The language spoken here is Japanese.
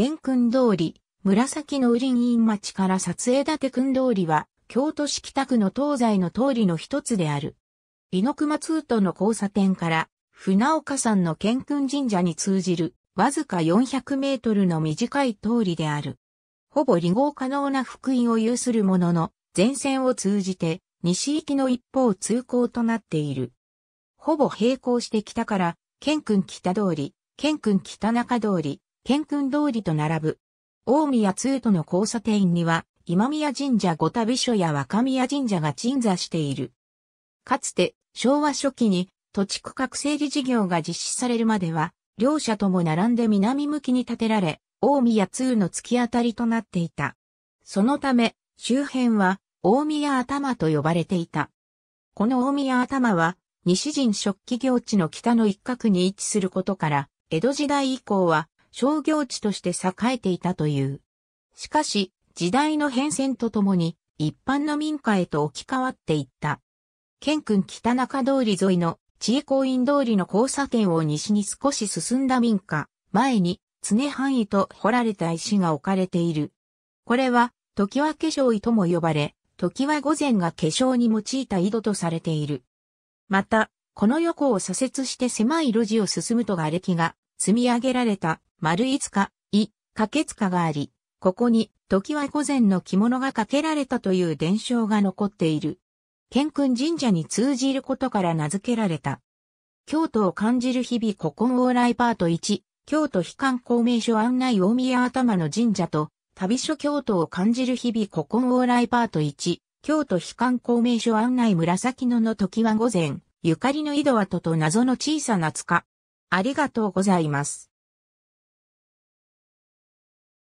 玄君通り、紫の雨林院町から撮影立君通りは、京都市北区の東西の通りの一つである。の熊通との交差点から、船岡山の玄君神社に通じる、わずか400メートルの短い通りである。ほぼ離合可能な福音を有するものの、前線を通じて、西行きの一方通行となっている。ほぼ並行してきたから、県君北通り、県君北中通り、県君通りと並ぶ。大宮通との交差点には、今宮神社御旅所や若宮神社が鎮座している。かつて、昭和初期に土地区画整理事業が実施されるまでは、両者とも並んで南向きに建てられ、大宮通の突き当たりとなっていた。そのため、周辺は、大宮頭と呼ばれていた。この大宮頭は、西陣食器業地の北の一角に位置することから、江戸時代以降は、商業地として栄えていたという。しかし、時代の変遷とともに、一般の民家へと置き換わっていった。県君北中通り沿いの地位公院通りの交差点を西に少し進んだ民家、前に常範囲と掘られた石が置かれている。これは、時は化粧井とも呼ばれ、時は午前が化粧に用いた井戸とされている。また、この横を左折して狭い路地を進むと瓦礫が積み上げられた丸いつか、い、かけつかがあり、ここに、時は午前の着物がかけられたという伝承が残っている。健君神社に通じることから名付けられた。京都を感じる日々古今往来パート1、京都非観光名所案内大宮頭の神社と、旅所京都を感じる日々古今往来パート1、京都非観光名所案内紫野の時は午前、ゆかりの井戸跡と謎の小さな塚。ありがとうございます。